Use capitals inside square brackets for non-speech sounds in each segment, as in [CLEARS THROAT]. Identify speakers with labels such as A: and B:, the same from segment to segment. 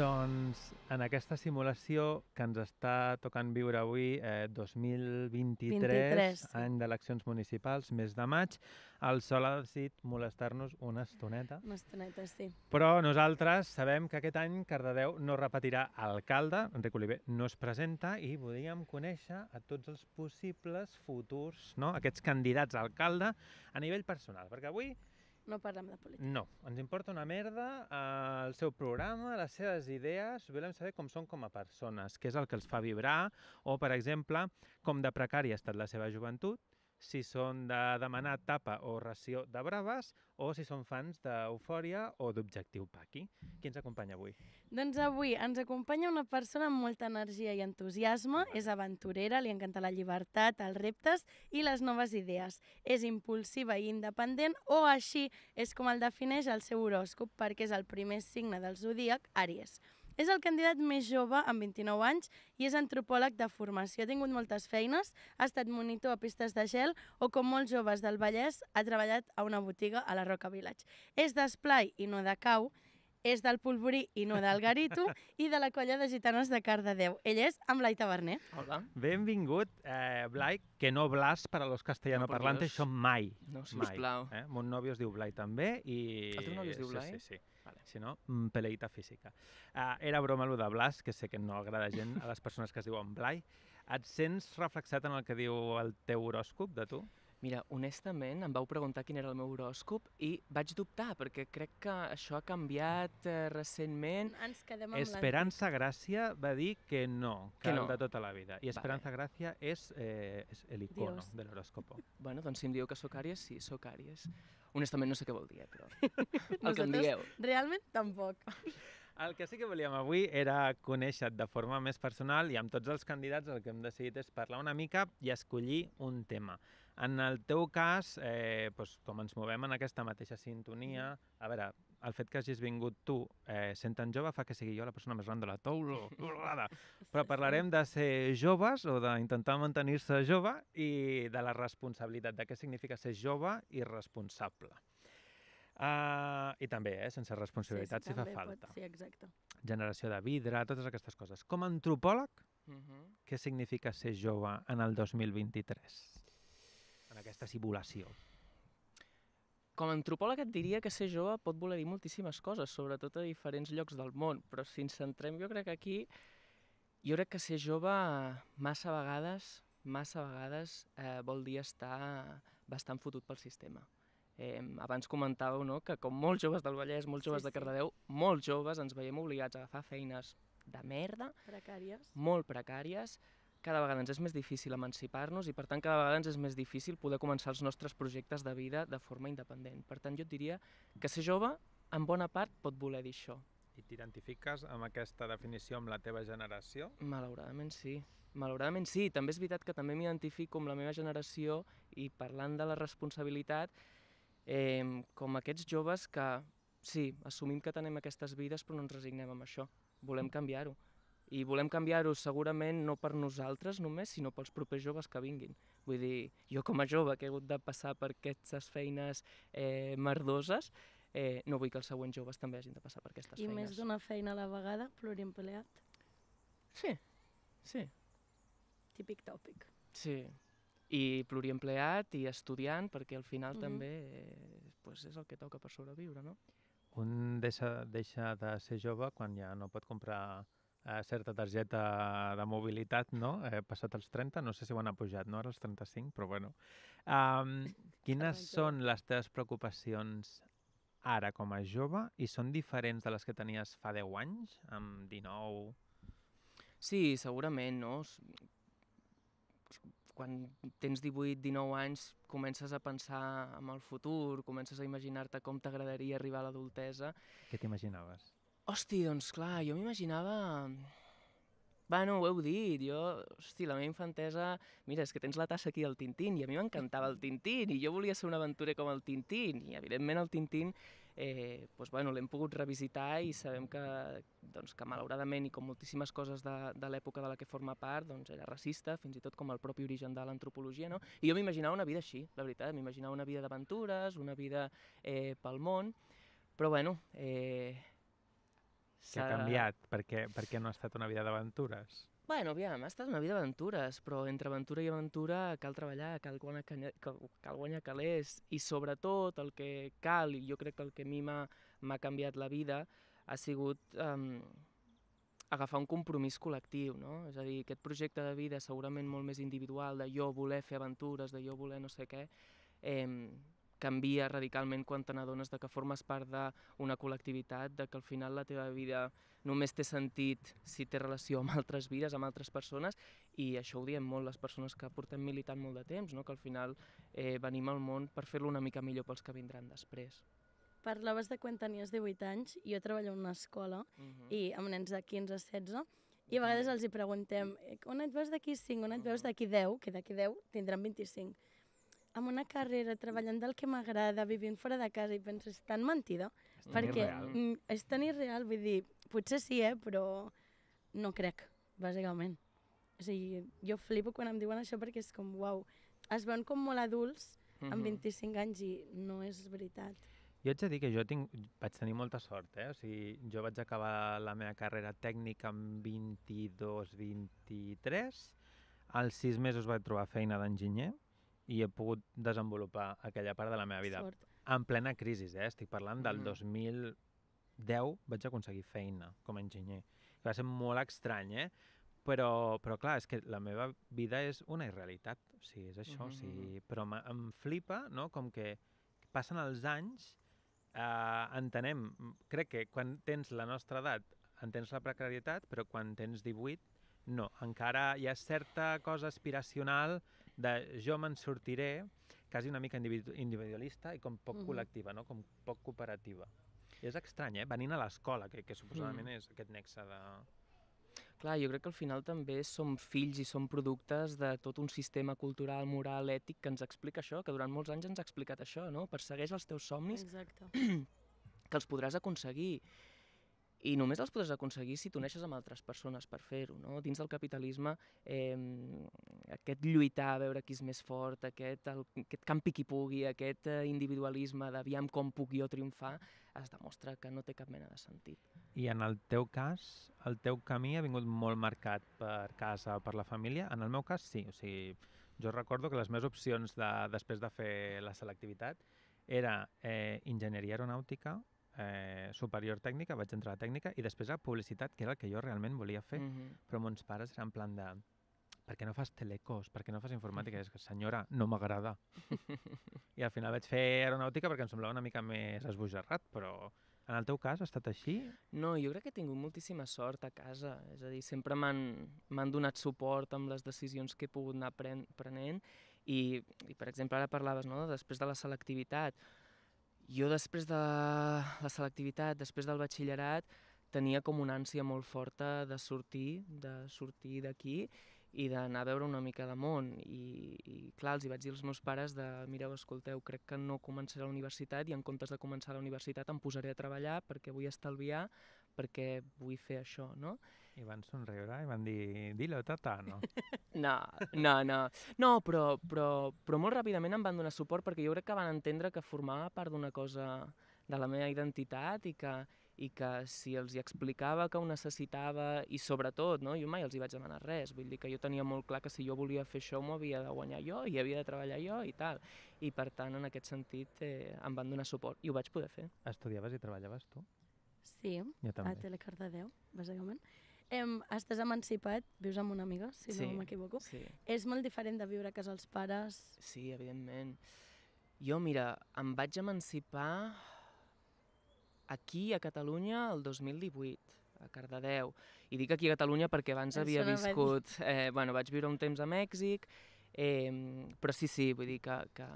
A: Doncs en aquesta simulació que ens està tocant viure avui, eh, 2023, 23, sí. any d'eleccions municipals, mes de maig, el sol ha decidit molestar-nos una estoneta.
B: Una estoneta, sí.
A: Però nosaltres sabem que aquest any Cardedeu no repetirà alcalde, Enric Oliver no es presenta i volíem conèixer a tots els possibles futurs, no? aquests candidats a alcalde, a nivell personal, perquè avui
B: no parlem de política.
A: No, ens importa una merda eh, el seu programa, les seves idees, volem saber com són com a persones, què és el que els fa vibrar, o, per exemple, com de precària ha estat la seva joventut, si són de demanar tapa o ració de braves o si són fans d'Eufòria o d'Objectiu Paqui. Qui ens acompanya avui?
B: Doncs avui ens acompanya una persona amb molta energia i entusiasme, és aventurera, li encanta la llibertat, els reptes i les noves idees. És impulsiva i independent o així és com el defineix el seu horòscop perquè és el primer signe del zodíac Aries. És el candidat més jove, amb 29 anys, i és antropòleg de formació. Ha tingut moltes feines, ha estat monitor a pistes de gel o, com molts joves del Vallès, ha treballat a una botiga a la Roca Village. És d'esplai i no de cau, és del Polvorí i no del Garito i de la colla de gitanes de Cardedeu. Ell és amb Blai Taverner. Hola.
A: Benvingut, eh, Blai, que no Blas per a los castellano no, això mai. No, sisplau. Mai, eh? Mon nòvio es diu Blai també i... El teu nòvio es diu Blai? Sí, sí,
C: sí.
B: Vale.
A: Si no, mm, peleita física. Uh, era broma allò de Blas, que sé que no agrada gent a les persones que es diuen Blai. Et sents reflexat en el que diu el teu horòscop de tu?
C: Mira, honestament, em vau preguntar quin era el meu horòscop i vaig dubtar, perquè crec que això ha canviat eh, recentment. Ens quedem amb
A: Esperança Gràcia va dir que no, que, que no. de
C: tota la vida. I Esperança vale. Gràcia és, eh, és l'icono de l'horòscopo. Bueno, doncs si em diu que sóc àries, sí, sóc àries. Mm. Honestament no sé què vol dir, eh, però [LAUGHS] el que em digueu.
B: realment tampoc.
A: El que sí que volíem avui era conèixer-te de forma més personal i amb tots els candidats el que hem decidit és parlar una mica i escollir un tema. En el teu cas, eh, doncs, com ens movem en aquesta mateixa sintonia, a veure, el fet que hagis vingut tu eh, sent tan jove fa que sigui jo la persona més gran de la taula. [LAUGHS] Però parlarem de ser joves o d'intentar mantenir-se jove i de la responsabilitat, de què significa ser jove i responsable. Uh, I també, eh, sense responsabilitat, sí, sí, si fa falta. Pot, sí, exacte. Generació de vidre, totes aquestes coses. Com a antropòleg, uh -huh. què significa ser jove en el 2023? En aquesta simulació.
C: Com a antropòleg et diria que ser jove pot voler dir moltíssimes coses, sobretot a diferents llocs del món, però si ens centrem jo crec que aquí, jo crec que ser jove massa vegades, massa vegades eh, vol dir estar bastant fotut pel sistema. Eh, abans comentàveu no, que com molts joves del Vallès, molts joves sí, de Cardedeu, sí. molts joves ens veiem obligats a agafar feines de merda, precàries. molt precàries, cada vegada ens és més difícil emancipar-nos i per tant cada vegada ens és més difícil poder començar els nostres projectes de vida de forma independent. Per tant, jo et diria que ser jove en bona part pot voler dir això.
A: I t'identifiques amb aquesta definició amb la teva generació?
C: Malauradament sí. Malauradament sí. També és veritat que també m'identifico amb la meva generació i parlant de la responsabilitat, eh, com aquests joves que, sí, assumim que tenem aquestes vides però no ens resignem amb això. Volem canviar-ho i volem canviar-ho segurament no per nosaltres només, sinó pels propers joves que vinguin. Vull dir, jo com a jove que he hagut de passar per aquestes feines eh, merdoses, eh, no vull que els següents joves també hagin de passar per aquestes I feines. I més
B: d'una feina a la vegada, pluriempleat. Sí, sí. Típic tòpic.
C: Sí, i pluriempleat i estudiant, perquè al final mm -hmm. també eh, pues és el que toca per sobreviure, no?
A: Un deixa, deixa de ser jove quan ja no pot comprar eh, certa targeta de mobilitat, no? Eh, passat els 30, no sé si ho han apujat, no? Ara els 35, però bueno. Um, quines són les teves preocupacions ara com a jove i són diferents
C: de les que tenies fa 10 anys, amb 19? Sí, segurament, no? Quan tens 18, 19 anys, comences a pensar en el futur, comences a imaginar-te com t'agradaria arribar a l'adultesa. Què
A: t'imaginaves?
C: Hosti, doncs clar, jo m'imaginava... Bueno, ho heu dit, jo... Hosti, la meva infantesa... Mira, és que tens la tassa aquí del Tintín, i a mi m'encantava el Tintín, i jo volia ser una aventura com el Tintín, i evidentment el Tintín eh, doncs, bueno, l'hem pogut revisitar i sabem que, doncs, que malauradament i com moltíssimes coses de, de l'època de la que forma part doncs, era racista, fins i tot com el propi origen de l'antropologia. No? I jo m'imaginava una vida així, la veritat, m'imaginava una vida d'aventures, una vida eh, pel món, però bueno, eh, que ha canviat?
A: Per què, per què no ha estat una vida d'aventures?
C: Bueno, aviam, ha estat una vida d'aventures, però entre aventura i aventura cal treballar, cal guanyar, cal, cal guanyar calés i sobretot el que cal, i jo crec que el que a mi m'ha canviat la vida, ha sigut um, agafar un compromís col·lectiu, no? És a dir, aquest projecte de vida segurament molt més individual, de jo voler fer aventures, de jo voler no sé què, eh, canvia radicalment quan te n'adones que formes part d'una col·lectivitat, de que al final la teva vida només té sentit si té relació amb altres vides, amb altres persones, i això ho diem molt les persones que portem militant molt de temps, no? que al final eh, venim al món per fer-lo una mica millor pels que vindran després.
B: Parlaves de quan tenies 18 anys, jo treballo en una escola uh mhm. -huh. i amb nens de 15 a 16, i a vegades els hi preguntem eh, on et veus d'aquí 5, on et veus mhm. d'aquí 10, que d'aquí 10 tindran 25 amb una carrera, treballant del que m'agrada, vivint fora de casa, i penso, és tan mentida. És tan perquè irreal. Mm, és tan irreal, vull dir, potser sí, eh, però no crec, bàsicament. O sigui, jo flipo quan em diuen això perquè és com, uau, es veuen com molt adults amb 25 anys i no és veritat.
A: Jo ets a dir que jo tinc, vaig tenir molta sort, eh? O sigui, jo vaig acabar la meva carrera tècnica amb 22-23, als sis mesos vaig trobar feina d'enginyer, i he pogut desenvolupar aquella part de la meva vida. Sort. En plena crisi, eh? estic parlant del mm. Mm-hmm. 2010 vaig aconseguir feina com a enginyer. Va ser molt estrany, eh? Però, però clar, és que la meva vida és una irrealitat, o sigui, és això, mm -hmm. o sigui, mm-hmm. però em flipa, no?, com que passen els anys, eh, entenem, crec que quan tens la nostra edat entens la precarietat, però quan tens 18, no, encara hi ha certa cosa aspiracional de jo me'n sortiré, quasi una mica individualista i com poc mm col·lectiva, no? com poc cooperativa. I és estrany, eh? Venint a l'escola, que, que suposadament mm. és aquest nexe de...
C: Clar, jo crec que al final també som fills i som productes de tot un sistema cultural, moral, ètic que ens explica això, que durant molts anys ens ha explicat això, no? Persegueix els teus somnis Exacte. [CLEARS THROAT] que els podràs aconseguir i només els podràs aconseguir si t'uneixes amb altres persones per fer-ho. No? Dins del capitalisme, eh, aquest lluitar, a veure qui és més fort, aquest, el, aquest campi qui pugui, aquest eh, individualisme d'aviam com puc jo triomfar, es demostra que no té cap mena de sentit.
A: I en el teu cas, el teu camí ha vingut molt marcat per casa, per la família? En el meu cas, sí. O sigui, jo recordo que les meves opcions de, després de fer la selectivitat era eh, enginyeria aeronàutica eh, superior tècnica, vaig entrar a tècnica i després a publicitat, que era el que jo realment volia fer. Mm -hmm. Però mons pares eren en plan de per què no fas telecos, per què no fas informàtica? Mm. És que, senyora, no m'agrada.
C: [LAUGHS]
A: I al final vaig fer aeronàutica perquè em semblava una mica més esbojarrat, però en el teu cas ha estat
C: així? No, jo crec que he tingut moltíssima sort a casa. És a dir, sempre m'han donat suport amb les decisions que he pogut anar pren prenent i, i, per exemple, ara parlaves no, després de la selectivitat jo després de la selectivitat, després del batxillerat, tenia com una ànsia molt forta de sortir, de sortir d'aquí i d'anar a veure una mica de món. I, I clar, els hi vaig dir als meus pares de mireu, escolteu, crec que no començaré la universitat i en comptes de començar la universitat em posaré a treballar perquè vull estalviar, perquè vull fer això, no? I
A: van somriure i van dir, dilo, tata, no? [LAUGHS]
C: no, no, no. No, però, però, però molt ràpidament em van donar suport perquè jo crec que van entendre que formava part d'una cosa de la meva identitat i que, i que si els hi explicava que ho necessitava i sobretot, no, jo mai els hi vaig demanar res, vull dir que jo tenia molt clar que si jo volia fer això m'ho havia de guanyar jo i havia de treballar jo i tal, i per tant en aquest sentit eh, em van donar suport i ho vaig poder fer. Estudiaves i treballaves tu?
B: Sí, jo també. a Telecardadeu, bàsicament. Em, estàs emancipat, vius amb una amiga, si sí, no m'equivoco. Sí. És molt diferent de viure a casa els pares.
C: Sí, evidentment. Jo, mira, em vaig emancipar aquí, a Catalunya, el 2018, a Cardedeu. I dic aquí a Catalunya perquè abans Això havia viscut... Eh, bueno, vaig viure un temps a Mèxic, eh, però sí, sí, vull dir que, que,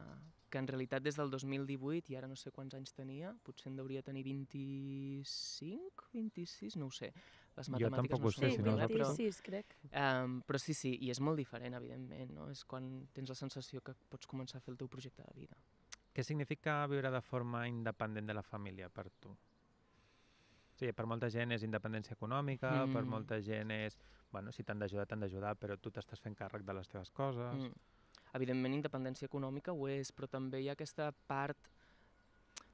C: que en realitat des del 2018, i ara no sé quants anys tenia, potser en deuria tenir 25, 26, no ho sé, les matemàtiques no ho sé, sí, si no, però, crec. Um, però sí, sí, i és molt diferent, evidentment, no? És quan tens la sensació que pots començar a fer el teu projecte de vida.
A: Què significa viure de forma independent de la família per tu? Sí, per molta gent és independència econòmica, mm. per molta gent és, bueno, si t'han d'ajudar, t'han d'ajudar, però tu t'estàs fent càrrec de les teves coses.
C: Mm. Evidentment, independència econòmica ho és, però també hi ha aquesta part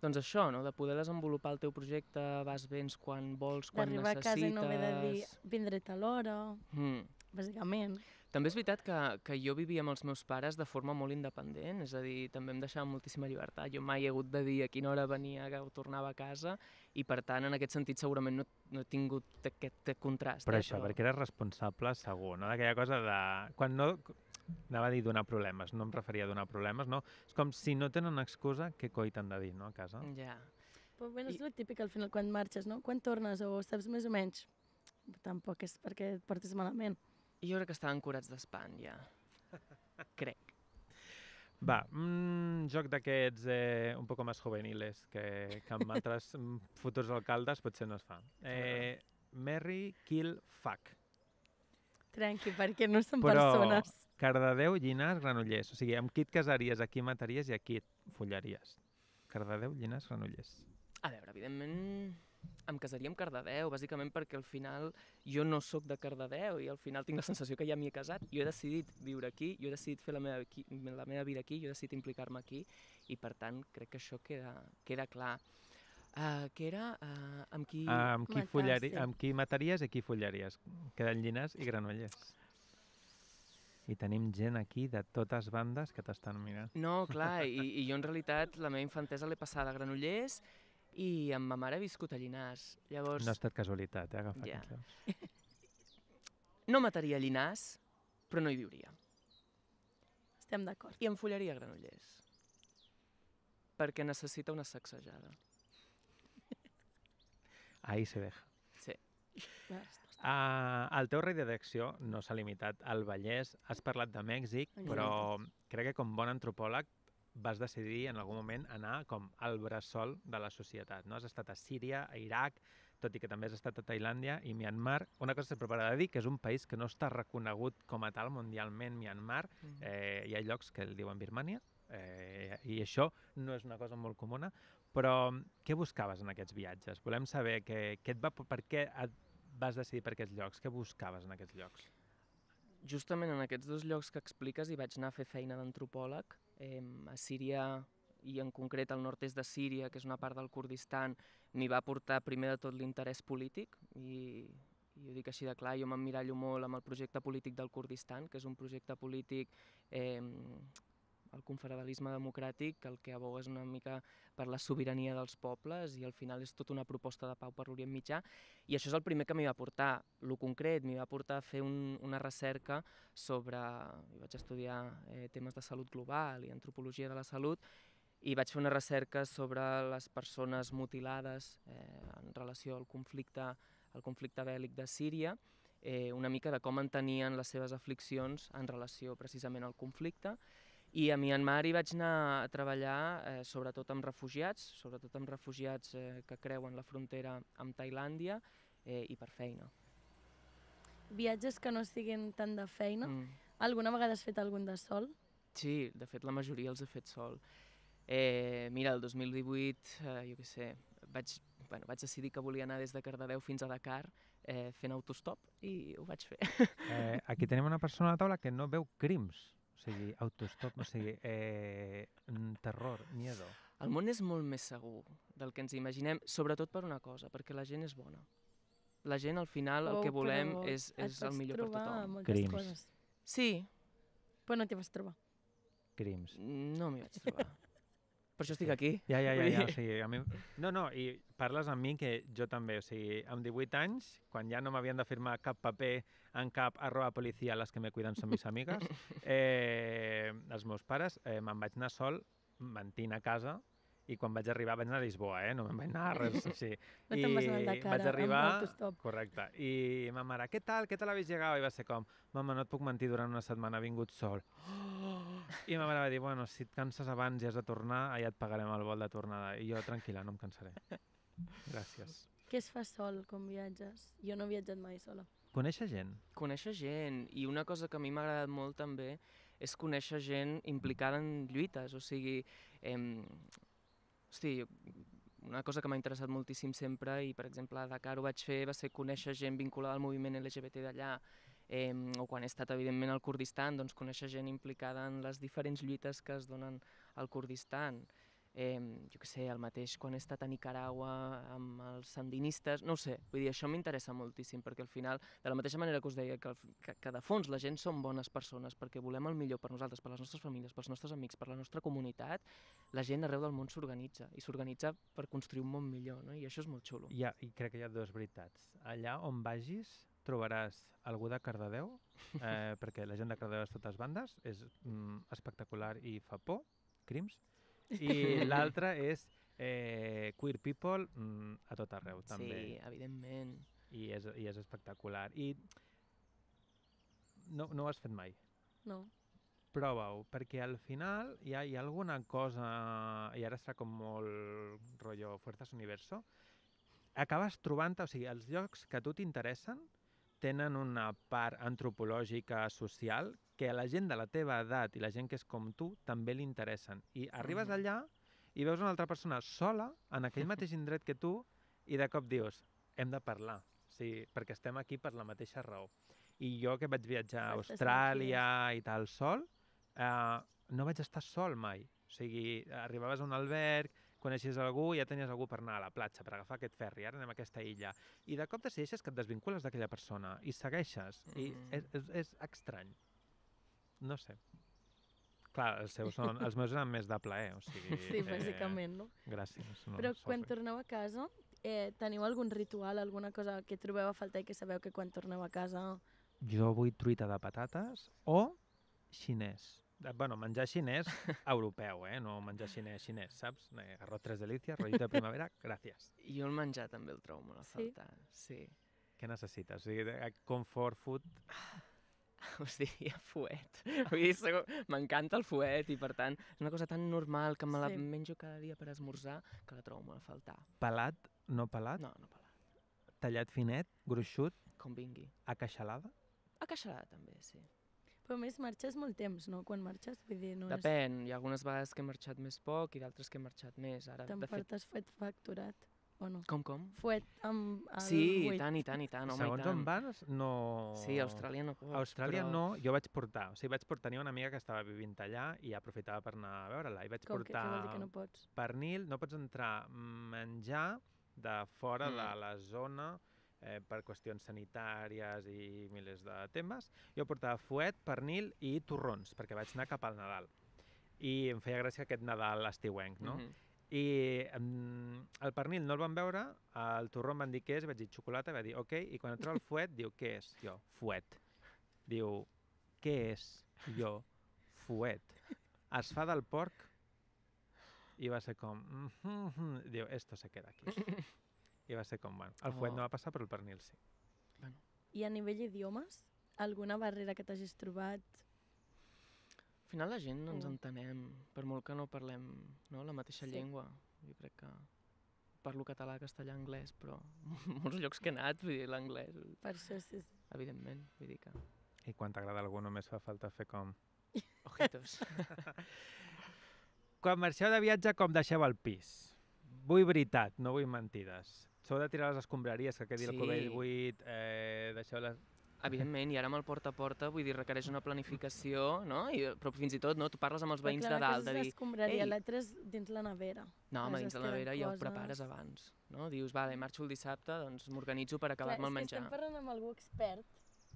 C: doncs això, no? de poder desenvolupar el teu projecte, vas vens quan vols, quan necessites... D'arribar a casa i no m'he de dir
B: vindre't a l'hora, mm. bàsicament.
C: També és veritat que, que jo vivia amb els meus pares de forma molt independent, és a dir, també em deixava moltíssima llibertat. Jo mai he hagut de dir a quina hora venia o tornava a casa i, per tant, en aquest sentit segurament no, no he tingut aquest contrast. Però eh, això, però...
A: perquè eres responsable, segur, no? d'aquella cosa de... Quan no Anava a dir donar problemes, no em referia a donar problemes, no? És com si no tenen excusa, què coi t'han de dir, no, a casa?
B: Ja. Però bueno, és I... el típic al final quan marxes, no? Quan tornes o saps més o menys? Tampoc és perquè et portes malament. Jo crec que
C: estaven curats d'espant, ja. [LAUGHS] crec.
A: Va, un mm, joc d'aquests eh, un poc més juveniles que, que amb altres [LAUGHS] mm, futurs alcaldes potser no es fa. Eh, Merry Kill Fuck.
B: Tranqui, perquè no són Però, persones.
A: Cardedeu, Llinars, Granollers. O sigui, amb qui et casaries, a qui mataries i a qui et follaries? Cardedeu, Llinars, Granollers.
C: A veure, evidentment em casaria amb Cardedeu, bàsicament perquè al final jo no sóc de Cardedeu i al final tinc la sensació que ja m'hi he casat. Jo he decidit viure aquí, jo he decidit fer la meva, aquí, la meva vida aquí, jo he decidit implicar-me aquí i per tant crec que això queda, queda clar. Uh, eh, que era uh, amb qui... Uh, amb, qui follari, amb
A: qui mataries i qui follaries? Queden Llinars i Granollers. I tenim gent aquí de totes bandes que t'estan mirant.
C: No, [LAUGHS] clar, i, i jo en realitat la meva infantesa l'he passada a Granollers i amb ma mare he viscut a Llinars. Llavors... No ha
A: estat casualitat, eh, agafar ja.
C: aquests No mataria Llinars, però no hi viuria. Estem d'acord. I em follaria Granollers. Perquè necessita una sacsejada. Ahí se deja. Sí.
A: Ja Uh, el teu rei de no s'ha limitat al Vallès. Has parlat de Mèxic, Exacte. però crec que com bon antropòleg vas decidir en algun moment anar com al bressol de la societat. No? Has estat a Síria, a Iraq, tot i que també has estat a Tailàndia i Myanmar. Una cosa que preparat a dir, que és un país que no està reconegut com a tal mundialment, Myanmar. Mm -hmm. eh, hi ha llocs que el diuen Birmania, eh, i això no és una cosa molt comuna, però què buscaves en aquests viatges? Volem saber que,
C: que et va, per què et vas decidir per aquests llocs? Què buscaves en aquests llocs? Justament en aquests dos llocs que expliques hi vaig anar a fer feina d'antropòleg. Eh, a Síria i en concret al nord-est de Síria, que és una part del Kurdistan, m'hi va portar primer de tot l'interès polític i, i ho dic així de clar, jo m'emmirallo molt amb el projecte polític del Kurdistan, que és un projecte polític eh, el confederalisme democràtic el que aboga és una mica per la sobirania dels pobles i al final és tota una proposta de pau per l'Orient Mitjà i això és el primer que m'hi va portar, lo concret, m'hi va portar a fer un, una recerca sobre... Jo vaig estudiar eh, temes de salut global i antropologia de la salut i vaig fer una recerca sobre les persones mutilades eh, en relació al conflicte, al conflicte bèl·lic de Síria eh, una mica de com entenien les seves afliccions en relació precisament al conflicte i a Myanmar hi vaig anar a treballar eh, sobretot amb refugiats, sobretot amb refugiats eh, que creuen la frontera amb Tailàndia eh, i per feina.
B: Viatges que no siguin tant de feina. Mm. Alguna vegada has fet algun de sol?
C: Sí, de fet la majoria els he fet sol. Eh, mira, el 2018, eh, jo què sé, vaig, bueno, vaig decidir que volia anar des de Cardedeu fins a Dakar eh, fent autostop i ho vaig fer. Eh,
A: aquí tenim una persona a la taula que no veu crims sigui, autostop, o sigui, eh, terror,
C: miedo. El món és molt més segur del que ens imaginem, sobretot per una cosa, perquè la gent és bona. La gent, al final, oh, el que volem és, és el millor per tothom.
B: Crims. Coses. Sí. Però no t'hi vas trobar.
C: Crims. No m'hi vaig trobar per això estic aquí. Ja, ja, ja, ja, o sigui, a mi...
A: [LAUGHS] No, no, i parles amb mi que jo també, o sigui, amb 18 anys, quan ja no m'havien de firmar cap paper en cap arroba policia, les que me cuiden són mis amigues, [LAUGHS] eh, els meus pares eh, me'n vaig anar sol mentint a casa i quan vaig arribar, vaig anar a Lisboa, eh? no me'n vaig anar a res, sí. [LAUGHS] no I vas anar cara, vaig arribar, correcte, i ma mare, què tal, què tal habéis llegat? I va ser com, mama, no et puc mentir, durant una setmana ha vingut sol. Oh! [GASPS] I ma mare va dir, bueno, si et canses abans i has de tornar, allà et pagarem el vol de tornada. I jo, tranquil·la, no em cansaré. [LAUGHS]
C: Gràcies.
B: Què es fa sol com viatges? Jo no he viatjat mai sola.
A: Conèixer gent.
C: Conèixer gent. I una cosa que a mi m'ha agradat molt també és conèixer gent implicada en lluites. O sigui, em, eh, Hosti, una cosa que m'ha interessat moltíssim sempre i, per exemple, a cara ho vaig fer, va ser conèixer gent vinculada al moviment LGBT d'allà, eh, o quan he estat, evidentment, al Kurdistan, doncs conèixer gent implicada en les diferents lluites que es donen al Kurdistan eh, jo què sé, el mateix quan he estat a Nicaragua amb els sandinistes, no ho sé, vull dir, això m'interessa moltíssim, perquè al final, de la mateixa manera que us deia, que, que, que de fons la gent són bones persones, perquè volem el millor per nosaltres, per les nostres famílies, pels nostres amics, per la nostra comunitat, la gent arreu del món s'organitza, i s'organitza per construir un món millor, no? i això és molt xulo. ha,
A: I crec que hi ha dues veritats. Allà on vagis, trobaràs algú de Cardedeu, eh, [LAUGHS] perquè la gent de Cardedeu és totes bandes, és mm, espectacular i fa por, crims, i [LAUGHS] l'altra és eh, Queer People mm, a tot arreu, també. Sí, evidentment. I és, i és espectacular. I no, no ho has fet mai. No. Prova-ho, perquè al final hi ha, hi ha alguna cosa, i ara està com molt rotllo Fuerzas Universo, acabes trobant o sigui, els llocs que a tu t'interessen tenen una part antropològica social que a la gent de la teva edat i la gent que és com tu també li interessen. I arribes mm allà i veus una altra persona sola en aquell [LAUGHS] mateix indret que tu i de cop dius, hem de parlar, o sigui, perquè estem aquí per la mateixa raó. I jo que vaig viatjar a Austràlia i tal sol, eh, no vaig estar sol mai. O sigui, arribaves a un alberg, coneixes algú i ja tenies algú per anar a la platja, per agafar aquest ferri, ara anem a aquesta illa. I de cop decideixes que et desvincules d'aquella persona i segueixes. Mm -hmm. I és, és, és estrany. No sé. Clar, els, seus són, els meus eren més de plaer, o sigui... Sí, eh, bàsicament, eh, no? Gràcies. No, Però quan
B: torneu a casa, eh, teniu algun ritual, alguna cosa que trobeu a faltar i que sabeu que quan torneu a casa...
A: Jo vull truita de patates o xinès. Eh, bueno, menjar xinès [LAUGHS] europeu, eh? No menjar xinès xinès, saps? Eh, Arroz tres delícies, rollito de primavera, [LAUGHS] gràcies. Jo el menjar també el trobo molt a faltar, sí. sí. Què necessites? O sigui, comfort food ah, [LAUGHS] us
C: diria fuet. m'encanta el fuet i, per tant, és una cosa tan normal que me la sí. menjo cada dia per esmorzar que la trobo molt a faltar.
A: Pelat? No pelat? No, no pelat.
C: Tallat finet? Gruixut? Com vingui. A A
B: Acaixalada, també, sí. Però més marxes molt temps, no? Quan marxes, vull dir, no
C: Depèn, és... hi ha algunes vegades que he marxat més poc i d'altres que he marxat més. Ara, T'emportes fet...
B: t'has fet facturat no? com, com? Fuet amb
C: el Sí, i tant, i tant, i tant. Home, Segons i tant. on vas, no... Sí, a Austràlia no pot. A Austràlia però... no, jo
A: vaig portar. O sigui, vaig portar, tenia una amiga que estava vivint allà i aprofitava per anar a veure-la. I vaig com, portar... Què, què vol dir que no pots? Pernil, no pots entrar menjar de fora mm. de la zona eh, per qüestions sanitàries i milers de temes. Jo portava fuet, pernil i torrons, perquè vaig anar cap al Nadal. I em feia gràcia aquest Nadal estiuenc, no? Mm -hmm i um, el pernil no el van veure, el torró em van dir què és, vaig dir xocolata, va dir ok, i quan entra el fuet, diu què és? Jo, fuet. Diu, què és? Jo, fuet. Es fa del porc? I va ser com, mm -hmm, diu, esto se queda aquí. I va ser com, bueno, el fuet no va oh. passar, però el pernil sí.
C: Bueno.
B: I a nivell d'idiomes, alguna barrera que t'hagis trobat
C: al final la gent no ens mm. entenem, per molt que no parlem no, la mateixa sí. llengua. Jo crec que parlo català, castellà, anglès, però [LAUGHS] molts llocs que he anat, vull dir, l'anglès. Per això sí, sí. Evidentment, vull dir que...
A: I quan t'agrada algú només fa falta fer com... [LAUGHS] Ojitos. quan marxeu de viatge, com deixeu el pis? Vull veritat, no vull mentides. Sou de tirar les escombraries,
C: que quedi sí. el cubell buit, eh, deixeu les... Evidentment, i ara amb el porta a porta, vull dir, requereix una planificació, no? I, però fins i tot, no? Tu parles amb els veïns clar, de dalt, de dir... Clar,
B: que és dins la nevera. No, home, dins la nevera coses. ja ho prepares
C: abans, no? Dius, vale, marxo el dissabte, doncs m'organitzo per acabar-me el menjar. Estem
B: parlant amb algú expert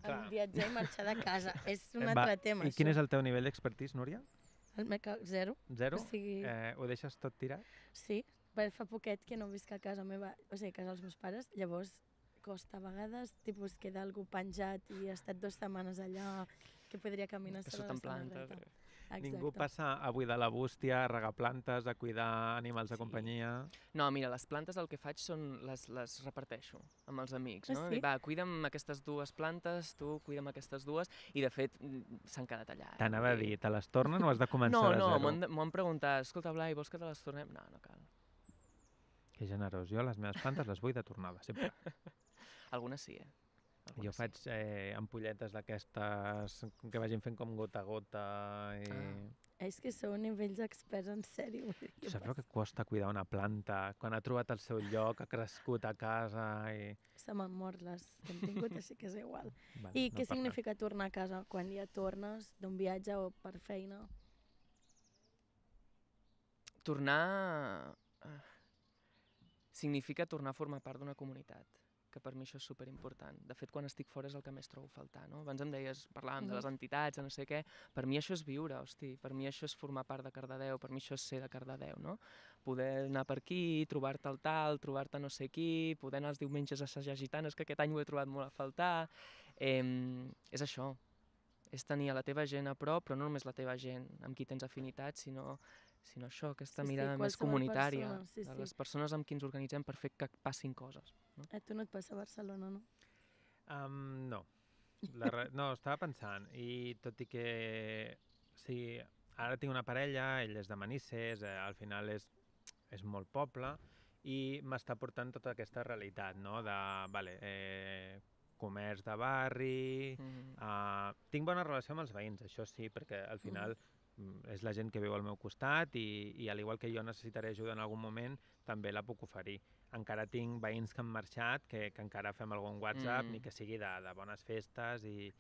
B: clar. en viatjar i marxar de casa. [LAUGHS] és un eh, Va, altre tema, I això. quin és
A: el teu nivell d'expertís, Núria?
B: El meu zero. Zero? O sigui... eh,
A: ho deixes tot tirat?
B: Sí, fa poquet que no visc a casa meva, o sigui, a casa dels meus pares, llavors costa a vegades, tipus queda algú penjat i ha estat dues setmanes allà que podria caminar que sola. Que Exacte. Ningú
A: passa a buidar la bústia, a regar plantes, a cuidar animals sí. de companyia...
C: No, mira, les plantes el que faig són les, les reparteixo amb els amics, ah, no? Sí? Va, cuida'm aquestes dues plantes, tu cuida'm aquestes dues, i de fet s'han quedat allà.
A: Eh? T'anava a dir, te les tornen o has de començar no, no, a zero? No,
C: no, m'ho han preguntat, escolta, Blai, vols que te les tornem? No, no cal.
A: Que generós, jo les meves plantes les vull de tornada, sempre. [LAUGHS] Algunes sí, eh? Algunes jo faig eh, ampolletes d'aquestes que vagin fent com gota a gota i... Ah.
B: És que sou nivells experts, en sèrio. Saps
A: el que costa cuidar una planta? Quan ha trobat el seu lloc, ha crescut a casa i...
B: Se m'han mort les que hem tingut, [LAUGHS] així que és igual. Vale, I no què significa tant. tornar a casa quan ja tornes d'un viatge o per feina?
C: Tornar... Ah, significa tornar a formar part d'una comunitat que per mi això és superimportant. De fet, quan estic fora és el que més trobo faltar, no? Abans em deies, parlàvem mm. de les entitats, de no sé què, per mi això és viure, hosti, per mi això és formar part de Cardedeu, per mi això és ser de Cardedeu, no? Poder anar per aquí, trobar-te al tal, trobar-te no sé qui, poder anar els diumenges a assajar gitanes, que aquest any ho he trobat molt a faltar, eh, és això, és tenir a la teva gent a prop, però no només la teva gent amb qui tens afinitat, sinó sinó això, aquesta sí, mirada sí, més comunitària persona, sí, de les persones amb qui ens organitzem per fer que passin coses.
B: No? A tu no et passa a Barcelona, no?
A: Um, no. La re... [LAUGHS] No, estava pensant, i tot i que... Sí, ara tinc una parella, ell és de Manises, eh, al final és, és molt poble, i m'està portant tota aquesta realitat, no?, de, vale, eh, comerç de barri... Mm. Uh, tinc bona relació amb els veïns, això sí, perquè al mm. final... Mm Mm, és la gent que viu al meu costat i, i al igual que jo necessitaré ajuda en algun moment, també la puc oferir. Encara tinc veïns que han marxat, que, que encara fem algun WhatsApp, mm. ni que sigui de, de bones festes i,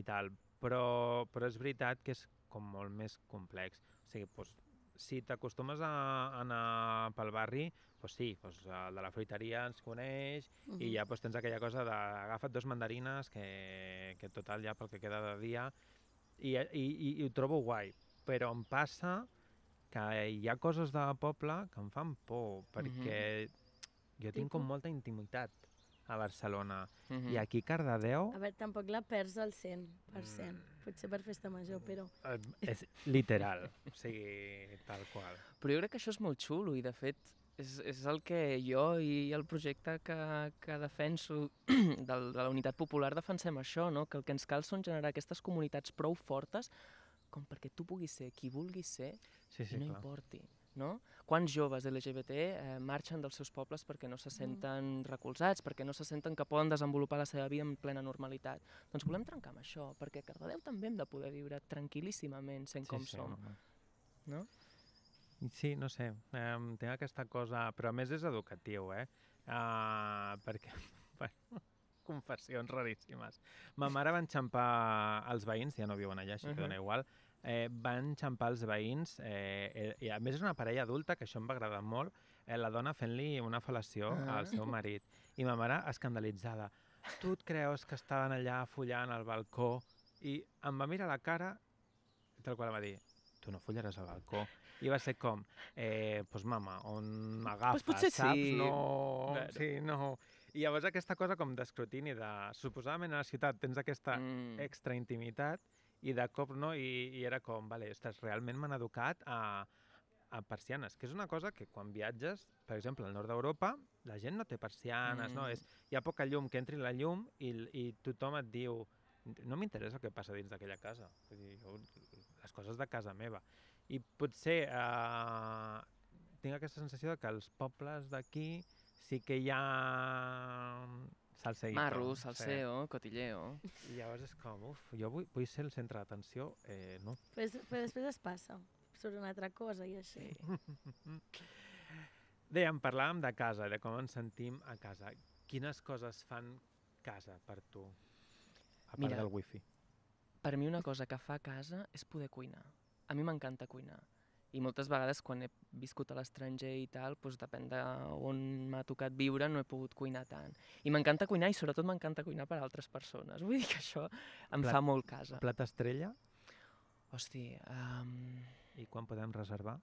A: i tal. Però, però és veritat que és com molt més complex. O sigui, doncs, si t'acostumes a anar pel barri, doncs sí, doncs el de la fruiteria ens coneix mm -hmm. i ja doncs, tens aquella cosa d'agafa't dos mandarines que, que total ja pel que queda de dia i, i, i, i ho trobo guai, però em passa que hi ha coses de poble que em fan por, perquè mm -hmm. jo tinc com molta intimitat a Barcelona. Mm -hmm. I aquí Cardedeu...
B: A veure, tampoc la perds al 100%, mm. potser per festa major, però...
C: Eh, és
A: literal,
C: o sigui, tal qual. Però jo crec que això és molt xulo i, de fet, és, és el que jo i el projecte que, que defenso [CLEARS THROAT] del, de la Unitat Popular defensem això, no? que el que ens cal són generar aquestes comunitats prou fortes com perquè tu puguis ser qui vulguis ser sí, sí, i no clar. importi. No? Quants joves LGBT eh, marxen dels seus pobles perquè no se mm. senten mm. recolzats, perquè no se senten que poden desenvolupar la seva vida en plena normalitat? Doncs volem trencar amb això, perquè a Cardedeu també hem de poder viure tranquil·líssimament sent sí, com sí, som. No?
A: no? Sí, no sé, um, eh, té aquesta cosa... Però a més és educatiu, eh? Uh, perquè... [LAUGHS] Bueno, confessions raríssimes. Ma mare va enxampar els veïns, ja no viuen allà, així uh -huh. que mhm. dona igual, eh, van xampar els veïns, eh, eh, i a més és una parella adulta, que això em va agradar molt, eh, la dona fent-li una fel·lació ah. al seu marit. I ma mare, escandalitzada, tu et creus que estaven allà follant al balcó? I em va mirar la cara, tal qual va dir, tu no follaràs al balcó. I va ser com, eh, pues mama, on agafes, pues saps? Sí. No, Però... sí, no. I llavors aquesta cosa com d'escrutini, de suposadament a la ciutat tens aquesta mm. extra intimitat, i de cop no, i, i era com, vale, ostres, realment m'han educat a, a persianes, que és una cosa que quan viatges, per exemple, al nord d'Europa, la gent no té persianes, mm. no? És, hi ha poca llum, que entri la llum i, i tothom et diu no m'interessa el que passa dins d'aquella casa, Vull dir, jo, les coses de casa meva. I potser eh, tinc aquesta sensació de que els pobles d'aquí sí que hi ha Salseïto. Marro, salseo,
C: sí. cotilleo... I llavors és com, uf,
A: jo vull, vull ser el centre d'atenció, eh, no.
B: Però, però després es passa, surt una altra cosa i així.
A: Dèiem, parlàvem de casa, de com ens sentim a casa. Quines coses
C: fan casa per tu, a part Mira, del wifi? Per mi una cosa que fa casa és poder cuinar. A mi m'encanta cuinar i moltes vegades quan he viscut a l'estranger i tal, doncs depèn de on m'ha tocat viure, no he pogut cuinar tant. I m'encanta cuinar i sobretot m'encanta cuinar per a altres persones. Vull dir que això em Plat, fa molt casa. Plat estrella? Hosti... Um... I quan podem reservar?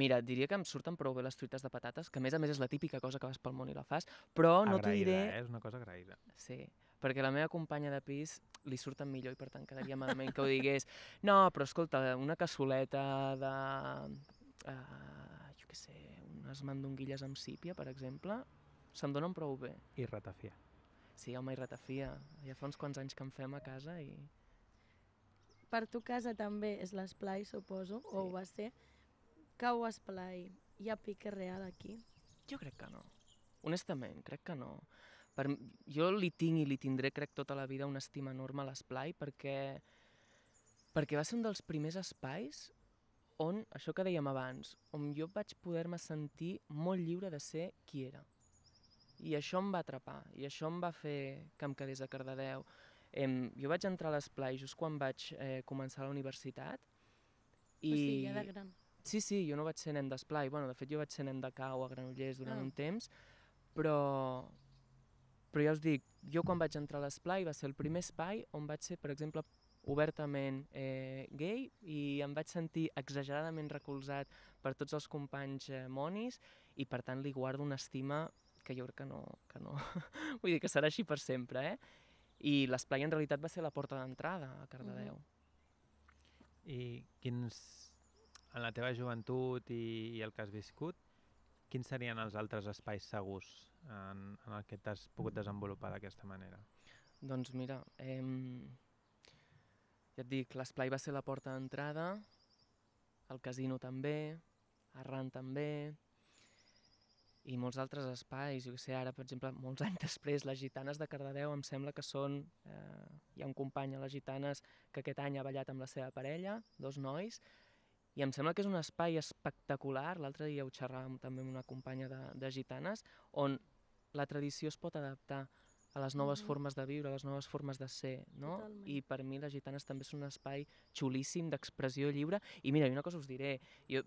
C: Mira, et diria que em surten prou bé les truites de patates, que a més a més és la típica cosa que vas pel món i la fas, però agraïda, no t'ho diré... Eh? És una cosa agraïda. Sí, perquè la meva companya de pis li surten millor i per tant quedaria malament que ho digués. [LAUGHS] No, però escolta, una cassoleta de... Uh, jo què sé, unes mandonguilles amb sípia, per exemple, se'n donen prou bé. I ratafia. Sí, home, i ratafia. Ja fa uns quants anys que en fem a casa i...
B: Per tu casa també és l'esplai, suposo, sí. o ho va ser. Cau esplai. Hi ha pique real aquí? Jo crec que no.
C: Honestament, crec que no. Per, jo li tinc i li tindré, crec, tota la vida una estima enorme a l'esplai perquè, perquè va ser un dels primers espais on, això que dèiem abans, on jo vaig poder-me sentir molt lliure de ser qui era. I això em va atrapar, i això em va fer que em quedés a Cardedeu. Em, jo vaig entrar a l'esplai just quan vaig eh, començar la universitat. I... O sigui, ja de gran. Sí, sí, jo no vaig ser nen d'esplai. Bueno, de fet, jo vaig ser nen de cau a Granollers durant ah. un temps, però, però ja us dic, jo quan vaig entrar a l'esplai va ser el primer espai on vaig ser, per exemple, obertament eh, gay i em vaig sentir exageradament recolzat per tots els companys eh, monis i per tant li guardo una estima que jo crec que no, que no. [LAUGHS] vull dir que serà així per sempre, eh? I l'esplai en realitat va ser la porta d'entrada a Cardedeu. Mm.
A: I quins, en la teva joventut i, i el que has viscut, quins serien els altres espais segurs en, en el que t'has pogut desenvolupar d'aquesta manera?
C: Doncs mira, eh, ja et dic, l'esplai va ser la porta d'entrada, el casino també, Arran també, i molts altres espais. Jo sé, ara, per exemple, molts [LAUGHS] anys després, les gitanes de Cardedeu em sembla que són... Eh, hi ha un company a les gitanes que aquest any ha ballat amb la seva parella, dos nois, i em sembla que és un espai espectacular, l'altre dia ho xerràvem també amb una companya de, de gitanes, on la tradició es pot adaptar a les noves mm -hmm. formes de viure, a les noves formes de ser, no? Totalment. I per mi les gitanes també són un espai xulíssim d'expressió lliure. I mira, una cosa us diré, jo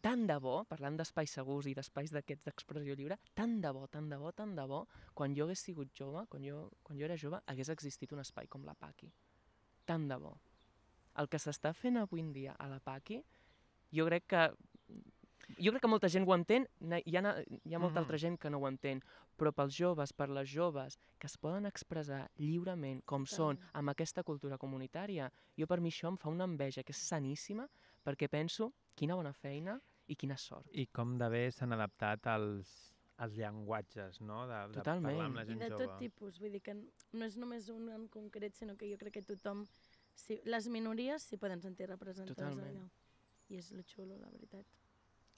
C: tant de bo, parlant d'espais segurs i d'espais d'aquests d'expressió lliure, tant de bo, tant de bo, tant de bo, quan jo hagués sigut jove, quan jo, quan jo era jove, hagués existit un espai com la Paqui. Tant de bo. El que s'està fent avui en dia a la Paqui, jo crec que jo crec que molta gent ho entén, hi ha, hi ha molta mm. altra gent que no ho entén, però pels joves, per les joves, que es poden expressar lliurement com sí. són amb aquesta cultura comunitària, jo per mi això em fa una enveja que és saníssima, perquè penso quina bona feina i quina sort.
A: I com de bé s'han adaptat als, els llenguatges, no? De, de parlar amb la gent jove. I de jove. tot
B: tipus, vull dir que no és només un en concret, sinó que jo crec que tothom, si, les minories s'hi poden sentir representades Totalment. allà. I és lo xulo, la veritat.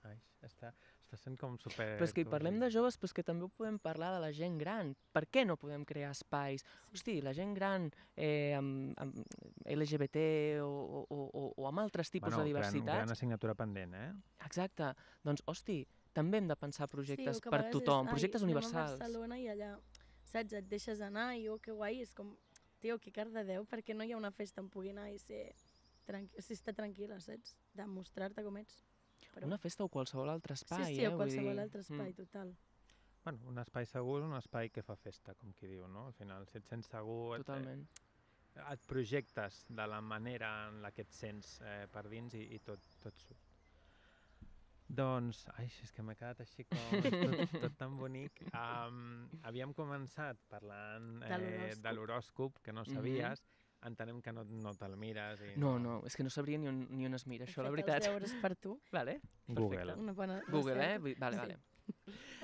A: Ai, està, està sent com super... Però és que hi parlem
C: de joves, però que també podem parlar de la gent gran. Per què no podem crear espais? Hosti, la gent gran eh, amb, amb LGBT o, o, o, o amb altres tipus bueno, de diversitats... Bueno, gran assignatura pendent, eh? Exacte. Doncs, hosti, també hem de pensar projectes sí, per tothom, és, projectes ai, universals. Sí, a Barcelona
B: i allà, saps, et deixes anar i oh, que guai, és com, tio, que car de Déu, perquè no hi ha una festa on pugui anar i ser, tranqui, o sigui, estar tranquil·la, saps? mostrar te com ets. Però...
C: Una festa o qualsevol altre
B: espai, sí, sí, eh? Sí, o qualsevol dir... altre espai, mm. total.
A: Bueno, un espai segur és un espai que fa festa, com qui diu, no? Al final, si et sents segur... Totalment. Et, eh, et projectes de la manera en la que et sents eh, per dins i, i tot, tot surt. Doncs, ai, és que m'ha quedat així com [LAUGHS] tot, tot tan bonic. Um, havíem començat parlant eh, de l'horòscop, que no mhm. sabies, mm -hmm entenem que no, no te'l mires. I no, no, no,
C: és que no sabria ni on, ni on es mira, això, la veritat. He fet per tu. [LAUGHS] Vale. Perfecte. Google. Una bona
A: Google, eh? Vale, sí. vale.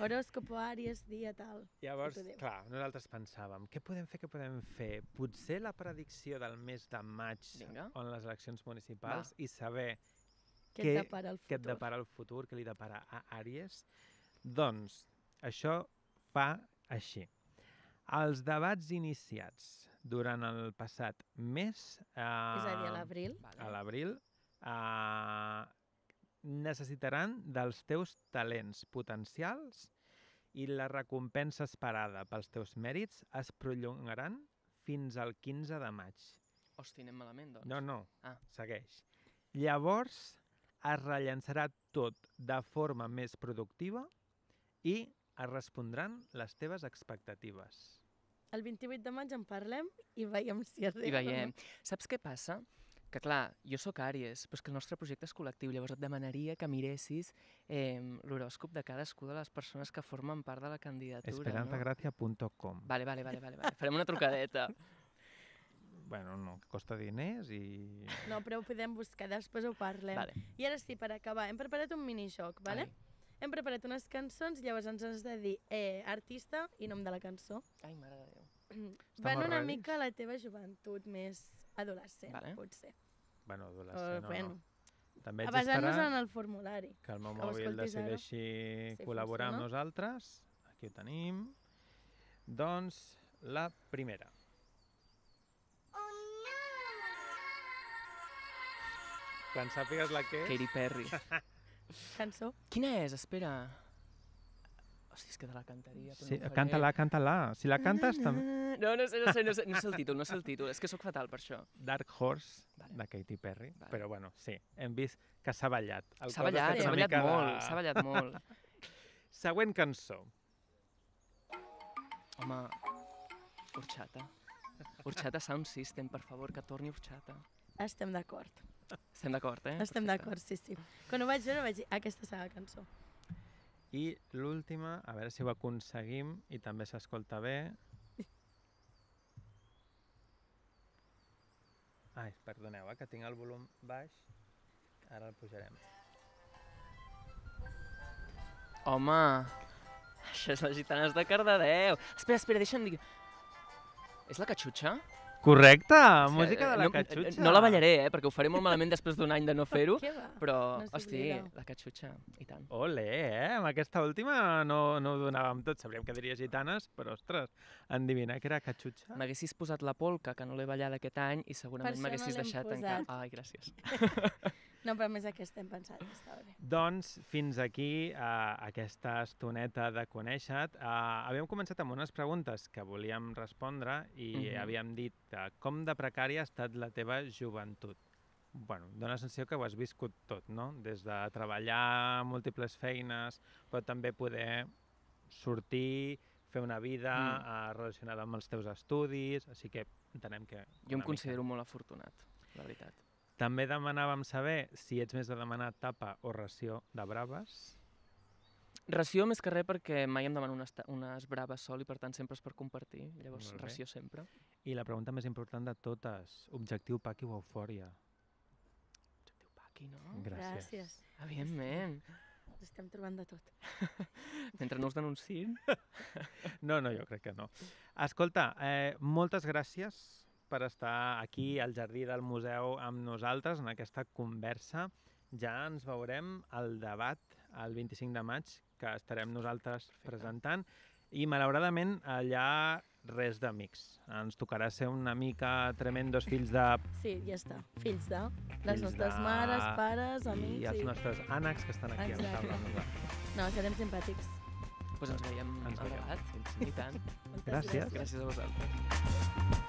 B: Horòscopo Àries, dia tal. Llavors,
A: clar, nosaltres pensàvem, què podem fer, què podem fer? Potser la predicció del mes de maig Vinga. on les eleccions municipals Va. i saber què, què, depara el futur? què et depara el futur, què li depara a Àries. Doncs, això fa així. Els debats iniciats durant el passat mes... Eh, és a dir, a eh, l'abril. A l'abril. Eh, necessitaran dels teus talents potencials i la recompensa esperada pels teus mèrits es prolongaran fins al 15 de maig.
C: Hosti, anem malament, doncs. No, no, ah.
A: segueix. Llavors es rellençarà tot de forma més productiva i es respondran les teves expectatives.
B: El 28 de maig en parlem i veiem si arriba. I veiem.
C: No? Saps què passa? Que clar, jo sóc àries, però és que el nostre projecte és col·lectiu, llavors et demanaria que miressis eh, l'horòscop de cadascú de les persones que formen part de la candidatura. Esperantagracia.com no? Vale, vale, vale, vale, vale. Farem una trucadeta. [LAUGHS]
A: bueno, no, costa diners i... No,
B: però ho podem buscar, després ho parlem. Vale. I ara sí, per acabar, hem preparat un minijoc, vale? Ai. Hem preparat unes cançons, llavors ens has de dir eh, artista i nom de la cançó. Ai, mare de Déu. Van una mica a la teva joventut més adolescent, vale. potser.
A: Bueno, adolescent eh, o, no, bueno. no. També haig d'esperar en
B: el formulari. que el meu que mòbil decideixi ara. col·laborar sí, amb
A: nosaltres. Aquí ho tenim. Doncs la primera. Que en Quan sàpigues la que és... Katy Perry.
C: [LAUGHS] Cançó? Quina és? Espera. Hòstia, és que te la cantaria. sí, no canta-la, canta-la.
A: Si la cantes...
C: Tam... No, no sé, no sé, no sé, no sé el títol, no sé el títol. És que sóc fatal per això. Dark
A: Horse, vale. de Katy Perry. Vale. Però bueno, sí, hem vist que s'ha ballat. S'ha ballat, s'ha ballat, de... molt, s'ha ballat molt.
C: [LAUGHS] Següent cançó. Home, Urxata. Urxata Sound System, per favor, que torni Urxata.
B: Estem d'acord. Estem d'acord, eh? Estem d'acord, sí, sí. Quan ho vaig veure vaig dir, ah, aquesta serà la cançó.
A: I l'última, a veure si ho aconseguim i també s'escolta bé. Ai, perdoneu, eh, que tinc el volum baix. Ara el pujarem.
C: Home, això és les gitanes de Cardedeu. Espera, espera, deixa'm dir... És la Catxutxa?
A: Correcte, música eh, de la no, catxutxa. No la ballaré,
C: eh, perquè ho faré molt malament després d'un any de no [LAUGHS] fer-ho, però, no hosti, la catxutxa,
A: i tant. Ole, eh? Amb aquesta última no, no ho donàvem tot, sabríem que diria gitanes, però, ostres,
C: endivinar que era catxutxa. M'haguessis posat la polca, que no l'he ballada aquest any, i segurament m'haguessis no deixat tancar. Ai, gràcies.
B: [LAUGHS] No, però més que estem pensant. Està bé.
C: Doncs
A: fins aquí eh, aquesta estoneta de conèixer-te. Eh, havíem començat amb unes preguntes que volíem respondre i mm -hmm. havíem dit eh, com de precària ha estat la teva joventut bueno, dona la sensació que ho has viscut tot, no? Des de treballar múltiples feines, però també poder sortir, fer una vida mm. eh, relacionada amb els teus estudis, així que entenem que... Jo em mica... considero molt afortunat, la veritat. També demanàvem saber si ets més de demanar tapa o ració de braves.
C: Ració més que res perquè mai em demano unes, unes braves sol i per tant sempre és per compartir, llavors ració sempre.
A: I la pregunta més important de totes, objectiu paqui o eufòria?
C: Objectiu paqui, no?
B: Gràcies. Gràcies.
C: Evidentment.
B: Ens estem trobant de tot. [LAUGHS] Mentre no us denunciïn. [LAUGHS]
A: no, no, jo crec que no. Escolta, eh, moltes gràcies per estar aquí al Jardí del Museu amb nosaltres en aquesta conversa. Ja ens veurem al debat el 25 de maig, que estarem nosaltres Perfecte. presentant. I malauradament allà res d'amics. Ens tocarà ser una mica tremendos fills de...
B: Sí, ja està. Fills de les fills nostres de... mares, pares, amics... I els i... nostres ànecs que estan aquí Exacte. amb taula No, serem simpàtics. Doncs
C: pues ens veiem al debat. I tant. gràcies. Gràcies a vosaltres.